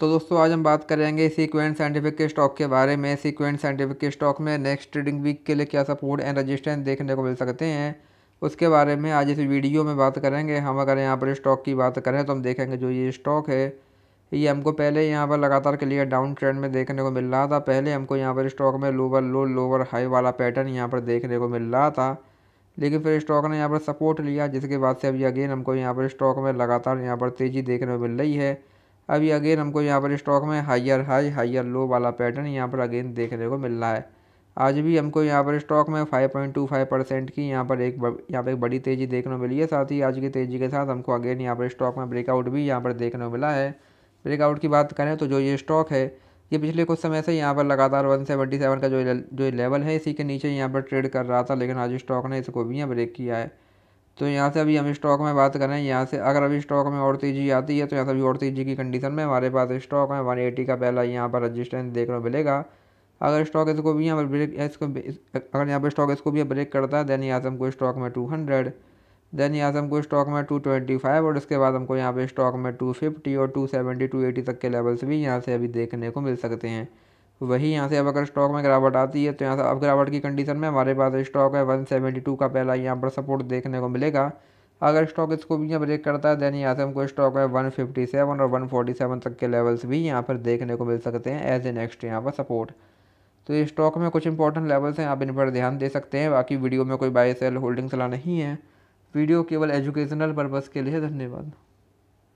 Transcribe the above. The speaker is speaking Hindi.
तो दोस्तों आज हम बात करेंगे सीक्वेंट साइंटिफिक के स्टॉक के बारे में सीक्वेंट साइंटिफिक के स्टॉक में नेक्स्ट ट्रेडिंग वीक के लिए क्या सपोर्ट एंड रजिस्टेंस देखने को मिल सकते हैं उसके बारे में आज इस वीडियो में बात करेंगे हम अगर यहाँ पर स्टॉक की बात करें तो हम देखेंगे जो ये स्टॉक है ये हमको पहले यहाँ पर लगातार क्लियर डाउन ट्रेंड में देखने को मिल रहा था पहले हमको यहाँ पर स्टॉक में लोअर लो लोअर हाई वाला पैटर्न यहाँ पर देखने को मिल रहा था लेकिन फिर स्टॉक ने यहाँ पर सपोर्ट लिया जिसके बाद से अभी अगेन हमको यहाँ पर स्टॉक में लगातार यहाँ पर तेज़ी देखने को मिल रही है अभी अगेन हमको यहाँ पर स्टॉक में हाइयर हाई हायर लो वाला पैटर्न यहाँ पर अगेन देखने को मिल रहा है आज भी हमको यहाँ पर स्टॉक में 5.25 परसेंट की यहाँ पर एक यहाँ पर एक बड़ी तेज़ी देखने को मिली है साथ ही आज की तेज़ी के साथ हमको अगेन यहाँ पर स्टॉक में ब्रेकआउट भी यहाँ पर देखने को मिला है ब्रेकआउट की बात करें तो जो ये स्टॉक है ये पिछले कुछ समय से यहाँ पर लगातार 177 का जो जो लेवल है इसी के नीचे यहाँ पर ट्रेड कर रहा था लेकिन आज स्टॉक ने इसको भी यहाँ ब्रेक किया है तो यहाँ से अभी हम स्टॉक में बात करें यहाँ से अगर अभी स्टॉक में और तेज़ी आती है तो यहाँ से अभी और तेज़ी की कंडीशन में हमारे पास स्टॉक में वन एटी का पहला यहाँ पर रजिस्टेंस देखने को मिलेगा अगर स्टॉक इसको भी यहाँ पर ब्रेक इसको अगर यहाँ पर स्टॉक इसको भी ब्रेक करता है देन यहाँ से हमको स्टॉक में टू हंड्रेड देन यहाँ से हमको स्टॉक में टू ट्वेंटी फाइव और उसके बाद हमको यहाँ पर स्टॉक में टू फिफ्टी और टू सेवेंटी टू एटी तक के लेवल्स भी यहाँ से अभी देखने को मिल सकते हैं वही यहाँ से अब अगर स्टॉक में गिरावट आती है तो यहाँ से अब गिरावट की कंडीशन में हमारे पास स्टॉक है वन सेवेंटी टू का पहला यहाँ पर सपोर्ट देखने को मिलेगा अगर स्टॉक इसको भी यहाँ ब्रेक करता है देन यहाँ से हमको स्टॉक है वन फिफ्टी सेवन और वन फोर्टी सेवन तक के लेवल्स भी यहाँ पर देखने को मिल सकते हैं एज ए नेक्स्ट यहाँ पर सपोर्ट तो स्टॉक में कुछ इंपॉर्टेंट लेवल्स हैं आप इन पर ध्यान दे सकते हैं बाकी वीडियो में कोई बाय सेल होल्डिंग सलाह नहीं है वीडियो केवल एजुकेशनल पर्पज़ के लिए धन्यवाद